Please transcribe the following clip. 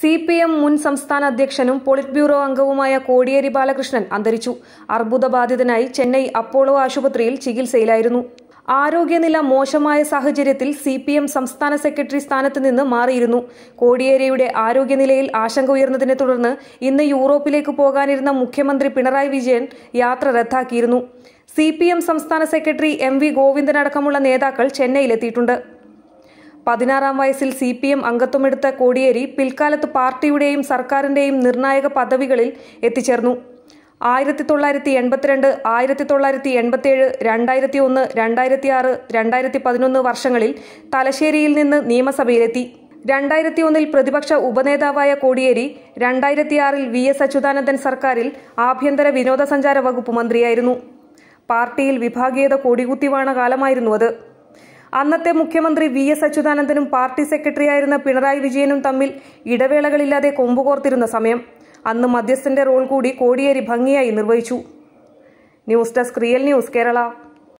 C P M മുൻ സംസ്ഥാന അധ്യക്ഷനും പോളിറ്റ് ബ്യൂറോ അംഗവുമായ കോടിയേരി ബാലകൃഷ്ണൻ അന്തരിച്ചു അർബുദബാധിതനായി ചെന്നൈ അപ്പോളോ ആശുപത്രിയിൽ ചികിത്സയിലായിരുന്നു ആരോഗ്യനില മോശമായ സാഹചര്യത്തിൽ സി പി എം സംസ്ഥാന സെക്രട്ടറി സ്ഥാനത്ത് നിന്ന് മാറിയിരുന്നു കോടിയേരിയുടെ ആരോഗ്യനിലയിൽ ആശങ്ക ഉയർന്നതിനെ തുടർന്ന് ഇന്ന് യൂറോപ്പിലേക്ക് പോകാനിരുന്ന മുഖ്യമന്ത്രി പിണറായി വിജയൻ യാത്ര റദ്ദാക്കിയിരുന്നു സി സംസ്ഥാന സെക്രട്ടറി എം വി ഗോവിന്ദനടക്കമുള്ള നേതാക്കൾ ചെന്നൈയിലെത്തിയിട്ടുണ്ട് പതിനാറാം വയസ്സിൽ സി പി എം അംഗത്വമെടുത്ത കോടിയേരി പിൽക്കാലത്ത് പാർട്ടിയുടെയും സർക്കാരിൻ്റെയും നിർണായക പദവികളിൽ എത്തിച്ചേർന്നു ആയിരത്തി തൊള്ളായിരത്തി എൺപത്തിരണ്ട് ആയിരത്തി തൊള്ളായിരത്തി എൺപത്തിയേഴ് രണ്ടായിരത്തി ഒന്ന് രണ്ടായിരത്തി ആറ് രണ്ടായിരത്തി പതിനൊന്ന് വർഷങ്ങളിൽ തലശ്ശേരിയിൽ നിന്ന് നിയമസഭയിലെത്തി രണ്ടായിരത്തി ഒന്നിൽ പ്രതിപക്ഷ ഉപനേതാവായ കോടിയേരി രണ്ടായിരത്തിയാറിൽ വി എസ് അച്യുതാനന്ദൻ സർക്കാരിൽ ആഭ്യന്തര വിനോദസഞ്ചാര വകുപ്പ് മന്ത്രിയായിരുന്നു പാർട്ടിയിൽ വിഭാഗീയത കൊടികുത്തിവാണ കാലമായിരുന്നു അത് അന്നത്തെ മുഖ്യമന്ത്രി വി എസ് അച്യുതാനന്ദനും പാർട്ടി സെക്രട്ടറിയായിരുന്ന പിണറായി വിജയനും തമ്മിൽ ഇടവേളകളില്ലാതെ കൊമ്പുകോർത്തിരുന്ന സമയം അന്ന് മധ്യസ്ഥന്റെ റോൾ കൂടി കോടിയേരി ഭംഗിയായി നിർവഹിച്ചു news desk real news Kerala